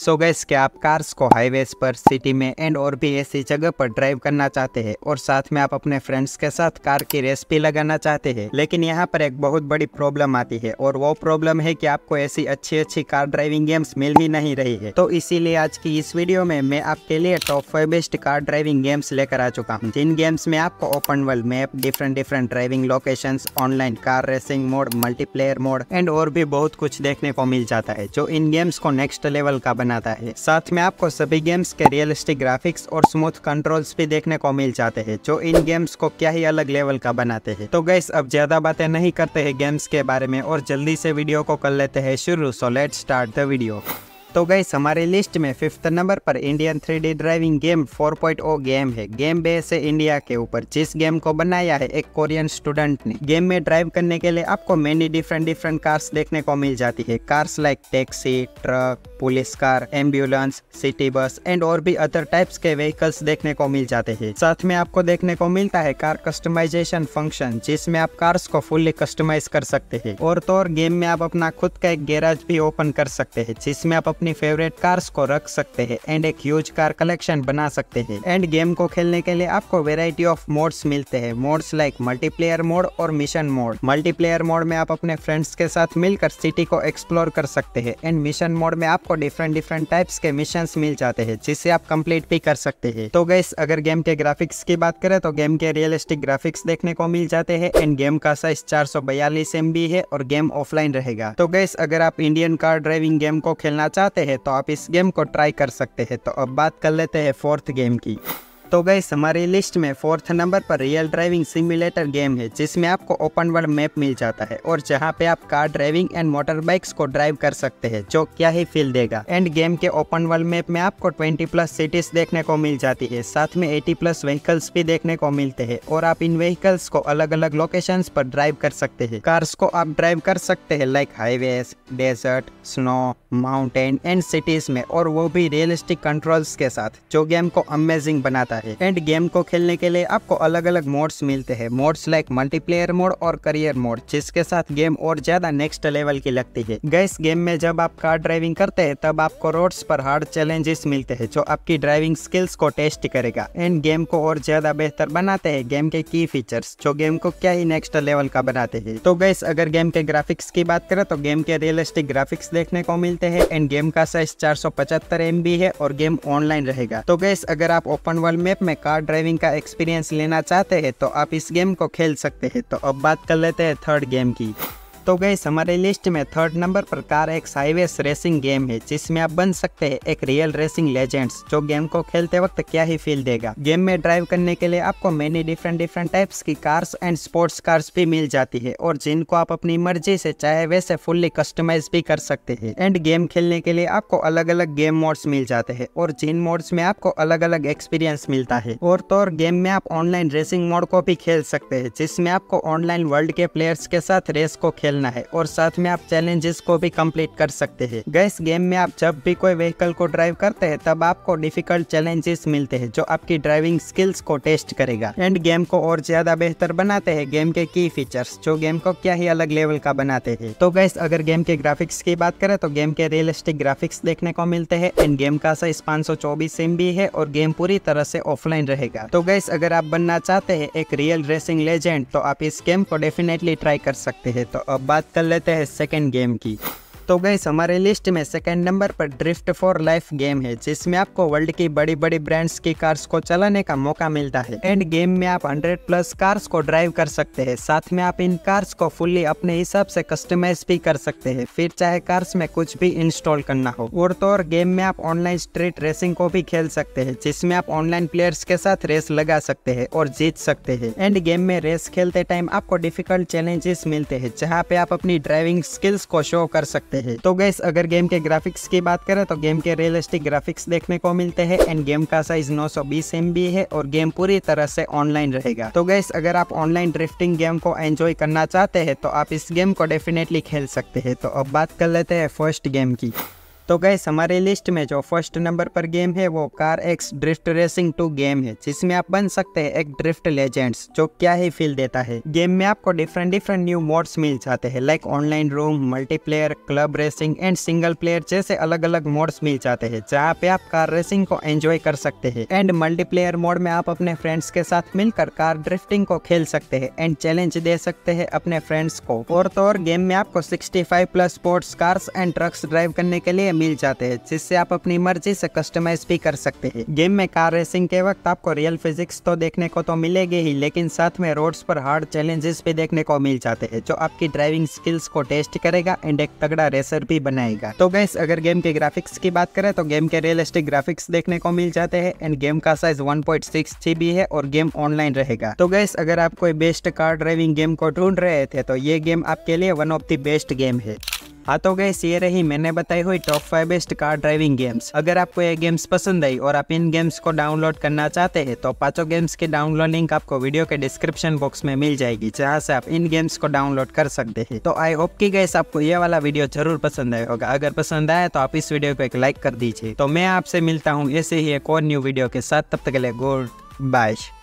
सो so gas क्या आप cars को हाईवेज पर सिटी में एंड और भी ऐसी जगह पर ड्राइव करना चाहते हैं और साथ में आप अपने फ्रेंड्स के साथ कार की रेस भी लगाना चाहते हैं लेकिन यहाँ पर एक बहुत बड़ी प्रॉब्लम आती है और वो प्रॉब्लम है कि आपको ऐसी अच्छी अच्छी कार ड्राइविंग गेम्स मिल ही नहीं रही है तो इसीलिए आज की इस वीडियो में मैं आपके लिए top five best car driving games लेकर आ चुका हूँ जिन गेम्स में आपको open world map different different driving location online car racing mode multiplayer mode and और भी बहुत कुछ देखने को मिल जाता है जो इन गेम्स को नेक्स्ट लेवल का बनाता है साथ में आपको सभी गेम्स के रियलिस्टिक ग्राफिक्स और स्मूथ कंट्रोल्स भी देखने को मिल जाते हैं जो इन गेम्स को क्या ही अलग लेवल का बनाते हैं तो गैस अब ज्यादा बातें नहीं करते हैं गेम्स के बारे में और जल्दी से वीडियो को कर लेते हैं शुरू so let start the video तो गई हमारे लिस्ट में फिफ्थ नंबर पर Indian three D driving game 4.0 game है गेम बेस है इंडिया के ऊपर जिस गेम को बनाया है एक कोरियन स्टूडेंट ने गेम में ड्राइव करने के लिए आपको मेनी डिफरेंट डिफरेंट कार्स देखने को मिल जाती है cars like taxi truck police car ambulance city bus and और भी अदर टाइप्स के व्हीकल्स देखने को मिल जाते हैं साथ में आपको देखने को मिलता है कार कस्टमाइजेशन फंक्शन जिसमें आप कार्स को फुल्ली कस्टमाइज कर सकते हैं और तो और गेम में आप अपना खुद का एक गैराज भी ओपन कर सकते हैं जिसमें आप अपनी फेवरेट कार्स को रख सकते हैं एंड एक ह्यूज कार कलेक्शन बना सकते हैं एंड गेम को खेलने के लिए आपको वेराइटी ऑफ मोड्स मिलते हैं मोड्स लाइक मल्टीप्लेयर मोड और मिशन मोड मल्टीप्लेयर मोड में आप अपने फ्रेंड्स के साथ मिलकर सिटी को एक्सप्लोर कर सकते हैं एंड मिशन मोड में आपको डिफरेंट डिफरेंट टाइप्स के मिशन मिल जाते हैं जिसे आप कंप्लीट भी कर सकते हैं तो गैस अगर गेम के ग्राफिक्स की बात करें तो गेम के रियलिस्टिक ग्राफिक्स देखने को मिल जाते हैं एंड गेम का साइज चार सौ है और गेम ऑफलाइन रहेगा तो गैस अगर आप इंडियन कार ड्राइविंग गेम को खेलना चाहते चाहते हैं तो आप इस गेम को ट्राई कर सकते हैं तो अब बात कर लेते हैं फोर्थ गेम की तो गैस हमारी लिस्ट में फोर्थ नंबर पर रियल ड्राइविंग सिमुलेटर गेम है जिसमें आपको ओपन वर्ल्ड मैप मिल जाता है और जहां पे आप car driving and motorbikes को ड्राइव कर सकते हैं जो क्या ही फील देगा एंड गेम के ओपन वर्ल्ड मैप में आपको 20 प्लस सिटीज देखने को मिल जाती है साथ में 80 प्लस व्हीकल्स भी देखने को मिलते हैं और आप इन व्हीकल्स को अलग अलग लोकेशन पर ड्राइव कर सकते हैं कार्स को आप ड्राइव कर सकते हैं like highway desert snow mountain and cities में और वो भी रियलिस्टिक कंट्रोल्स के साथ जो गेम को अमेजिंग बनाता है है एंड गेम को खेलने के लिए आपको अलग अलग मोड्स मिलते हैं मोड्स लाइक मल्टीप्लेयर मोड और करियर मोड जिसके साथ गेम और ज्यादा नेक्स्ट लेवल की लगती है गैस गेम में जब आप कार ड्राइविंग करते हैं तब आपको रोड्स पर हार्ड चैलेंजेस मिलते हैं जो आपकी ड्राइविंग स्किल्स को टेस्ट करेगा एंड गेम को और ज्यादा बेहतर बनाते हैं गेम के की फीचर्स जो गेम को क्या ही नेक्स्ट लेवल का बनाते हैं तो गैस अगर गेम के ग्राफिक्स की बात करें तो गेम के रियलिस्टिक ग्राफिक्स देखने को मिलते हैं एंड गेम का साइज चार सौ है और गेम ऑनलाइन रहेगा तो गैस अगर आप ओपन वर्ल्ड में ऐप में कार ड्राइविंग का एक्सपीरियंस लेना चाहते हैं तो आप इस गेम को खेल सकते हैं तो अब बात कर लेते हैं थर्ड गेम की तो गई हमारे लिस्ट में थर्ड नंबर पर कार एक साइवेस रेसिंग गेम है जिसमें आप बन सकते हैं एक रियल रेसिंग लेजेंड्स जो गेम को खेलते वक्त क्या ही फील देगा गेम में ड्राइव करने के लिए आपको मेनी डिफरेंट डिफरेंट टाइप्स की कार्स एंड स्पोर्ट्स कार्स भी मिल जाती है और जिनको आप अपनी मर्जी से चाहे वैसे फुल्ली कस्टमाइज भी कर सकते हैं एंड गेम खेलने के लिए आपको अलग अलग गेम मोड्स मिल जाते हैं और जिन मोड्स में आपको अलग अलग एक्सपीरियंस मिलता है और तो और गेम में आप ऑनलाइन रेसिंग मोड को भी खेल सकते हैं जिसमें आपको ऑनलाइन वर्ल्ड के प्लेयर्स के साथ रेस को खेल खेलना है और साथ में आप चैलेंजेस को भी कंप्लीट कर सकते हैं गैस गेम में आप जब भी कोई व्हीकल को ड्राइव करते हैं तब आपको डिफिकल्ट चैलेंजेस मिलते हैं जो आपकी ड्राइविंग स्किल्स को टेस्ट करेगा एंड गेम को और ज्यादा बेहतर बनाते हैं गेम के की फीचर्स जो गेम को क्या ही अलग लेवल का बनाते हैं तो गैस अगर गेम के ग्राफिक्स की बात करें तो गेम के रियलिस्टिक ग्राफिक्स देखने को मिलते हैं एंड गेम का साइज पाँच सौ भी है और गेम पूरी तरह से ऑफलाइन रहेगा तो गैस अगर आप बनना चाहते हैं एक रियल रेसिंग लेजेंड तो आप इस गेम को डेफिनेटली ट्राई कर सकते हैं तो अब बात कर लेते हैं सेकेंड गेम की तो गैस हमारे लिस्ट में सेकेंड नंबर पर ड्रिफ्ट फॉर लाइफ गेम है जिसमें आपको वर्ल्ड की बड़ी बड़ी ब्रांड्स की कार्स को चलाने का मौका मिलता है एंड गेम में आप 100 प्लस कार्स को ड्राइव कर सकते हैं साथ में आप इन कार्स को फुल्ली अपने हिसाब से कस्टमाइज भी कर सकते हैं फिर चाहे कार्स में कुछ भी इंस्टॉल करना हो और तो और गेम में आप ऑनलाइन स्ट्रीट रेसिंग को भी खेल सकते हैं जिसमे आप ऑनलाइन प्लेयर्स के साथ रेस लगा सकते हैं और जीत सकते हैं एंड गेम में रेस खेलते टाइम आपको डिफिकल्ट चैलेंजेस मिलते हैं जहाँ पे आप अपनी ड्राइविंग स्किल्स को शो कर सकते सकते हैं तो गैस अगर गेम के ग्राफिक्स की बात करें तो गेम के रियलिस्टिक ग्राफिक्स देखने को मिलते हैं एंड गेम का साइज नौ सौ है और गेम पूरी तरह से ऑनलाइन रहेगा तो गैस अगर आप ऑनलाइन ड्रिफ्टिंग गेम को एंजॉय करना चाहते हैं तो आप इस गेम को डेफिनेटली खेल सकते हैं तो अब बात कर लेते हैं फर्स्ट गेम की तो गए हमारे लिस्ट में जो फर्स्ट नंबर पर गेम है वो car X drift racing two game है जिसमें आप बन सकते हैं एक ड्रिफ्ट लेजेंड्स जो क्या ही फील देता है गेम में आपको डिफरेंट डिफरेंट न्यू मोड्स मिल जाते हैं like online room multiplayer club racing and single player जैसे अलग अलग मोड्स मिल जाते हैं जहाँ पे आप कार रेसिंग को एंजॉय कर सकते हैं एंड मल्टीप्लेयर मोड में आप अपने फ्रेंड्स के साथ मिलकर कार ड्रिफ्टिंग को खेल सकते हैं एंड चैलेंज दे सकते हैं अपने फ्रेंड्स को और तो और गेम में आपको sixty plus sports cars and trucks drive करने के लिए मिल जाते हैं जिससे आप अपनी मर्जी से कस्टमाइज भी कर सकते हैं गेम में कार रेसिंग के वक्त आपको रियल फिजिक्स तो देखने को तो मिलेगी ही लेकिन साथ में रोड्स पर हार्ड चैलेंजेस भी देखने को मिल जाते हैं जो आपकी ड्राइविंग स्किल्स को टेस्ट करेगा एंड एक तगड़ा रेसर भी बनाएगा तो गैस अगर गेम के ग्राफिक्स की बात करें तो गेम के रियलिस्टिक ग्राफिक्स देखने को मिल जाते हैं एंड गेम का साइज वन जीबी है और गेम ऑनलाइन रहेगा तो गैस अगर आप कोई बेस्ट कार ड्राइविंग गेम को ढूंढ रहे थे तो ये गेम आपके लिए one of the best game है हाँ तो गए ये रही मैंने बताई हुई top five best car driving games अगर आपको ये गेम्स पसंद आई और आप इन गेम्स को डाउनलोड करना चाहते हैं तो पांचों गेम्स की डाउनलोड लिंक आपको वीडियो के डिस्क्रिप्शन बॉक्स में मिल जाएगी जहाँ से आप इन गेम्स को डाउनलोड कर सकते हैं तो आई होप की गैस आपको ये वाला वीडियो जरूर पसंद आए होगा अगर पसंद आया तो आप इस वीडियो को एक लाइक कर दीजिए तो मैं आपसे मिलता हूँ ऐसे ही एक और न्यू वीडियो के साथ तब तक के लिए गुड बाय